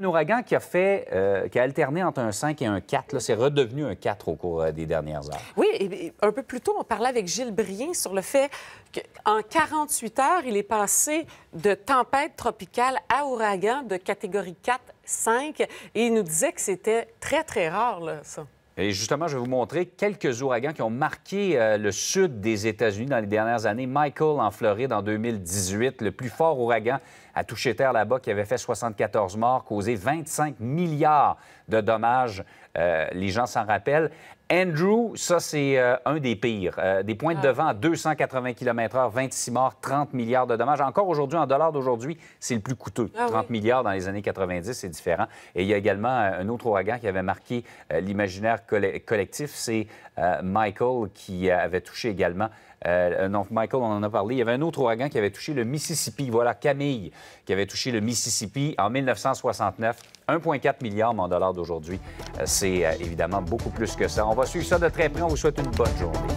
Un ouragan qui a fait, euh, qui a alterné entre un 5 et un 4, c'est redevenu un 4 au cours euh, des dernières heures. Oui, et un peu plus tôt, on parlait avec Gilles Brien sur le fait qu'en 48 heures, il est passé de tempête tropicale à ouragan de catégorie 4, 5, et il nous disait que c'était très, très rare, là, ça. Et justement, je vais vous montrer quelques ouragans qui ont marqué euh, le sud des États-Unis dans les dernières années. Michael en Floride en 2018, le plus fort ouragan à toucher terre là-bas qui avait fait 74 morts, causé 25 milliards de dommages. Euh, les gens s'en rappellent. Andrew, ça, c'est euh, un des pires. des pointes de ah. vent à 280 km/h, 26 morts, 30 milliards de dommages. Encore aujourd'hui, en dollars d'aujourd'hui, c'est le plus coûteux. 30 ah milliards dans les années 90, c'est différent. Et il y a également un autre ouragan qui avait marqué l'imaginaire collectif. C'est euh, Michael qui avait touché également. non, euh, Michael, on en a parlé. Il y avait un autre ouragan qui avait touché le Mississippi. Voilà, Camille, qui avait touché le Mississippi en 1969. 1,4 milliard en dollars d'aujourd'hui. Euh, c'est évidemment beaucoup plus que ça. On va suivre ça de très près. On vous souhaite une bonne journée.